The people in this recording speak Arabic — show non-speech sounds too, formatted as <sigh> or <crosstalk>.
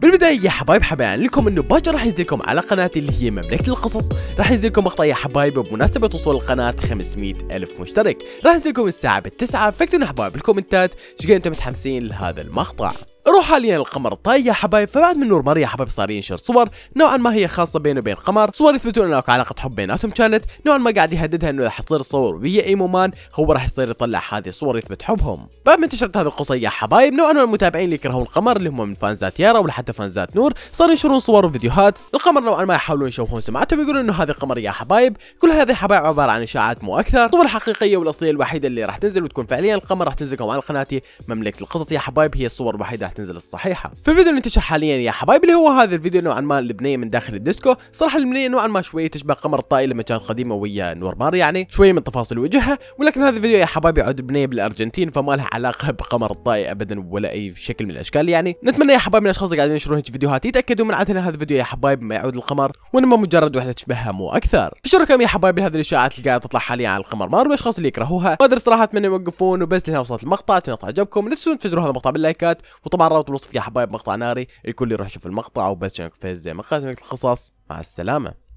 بالبدايه يا حبايب حبايب لكم انه باجر راح ينزل على قناتي اللي هي مملكه القصص راح ينزل مقطع يا حبايب بمناسبه وصول القناه 500 الف مشترك راح ينزل الساعه بالتسعة فاكتبوا حبايب بالكومنتات شقد انتم متحمسين لهذا المقطع روح حاليا للقمر الطاير يا حبايب فبعد من نور ماريا يا حبايب صار ينشر صور نوعا ما هي خاصه بينه وبين القمر صور يثبتون انه علاقه حب بيناتهم كانت نوعا ما قاعد يهددها انه راح تصير صور ويا ايمو مان هو راح يصير يطلع هذه الصور يثبت حبهم بعد ما انتشرت هذه القصه يا حبايب نوعا ما المتابعين اللي يكرهون القمر اللي هم من فانزات يارا ولا حتى فانزات نور صاروا ينشرون صور وفيديوهات القمر نوعا ما يحاولون يشوهون سمعتهم يقولون انه هذا قمر يا حبايب كل هذه حبايب عباره عن اشاعات مو اكثر الصور الحقيقيه والاصليه الوحيده اللي راح تنزل وتكون فعليا القمر راح تنزل على قناتي مملكه القصص يا حبايب هي الصور الوحيده تنزل الصحيحه فالفيديو اللي انتشر حاليا يا حبايبي اللي هو هذا الفيديو نوعا ما البنيه من داخل الديسكو صراحه البنيه نوعا ما شويه تشبه قمر الطائي لما كانت قديمه ويا نور مار يعني شويه من تفاصيل وجهها ولكن هذا الفيديو يا حبايبي عود بنيه بالارجنتين فما لها علاقه <laughs> بقمر الطائي ابدا ولا اي شكل من الاشكال يعني نتمنى يا حبايبي من الاشخاص اللي قاعدين ينشرون فيديوهات يتاكدوا من عدد هذا الفيديو يا حبايبي ما يعود للقمر وانما مجرد وحده تشبهها مو اكثر بشركم يا حبايبي هذه الاشاعات اللي قاعده تطلع حاليا على القمر مار والاشخاص اللي يكرهوها ما ادري صراحه اتمنى يوقفون وبس لهنا وصلت المقطع اتمنى يعجبكم لا تنسون تفجروا هذا المقطع باللايكات وطبعا مره وتوصف يا حبايب مقطع ناري الكل يروح يشوف المقطع وبس شانك فيز زي ما قلت القصص مع السلامه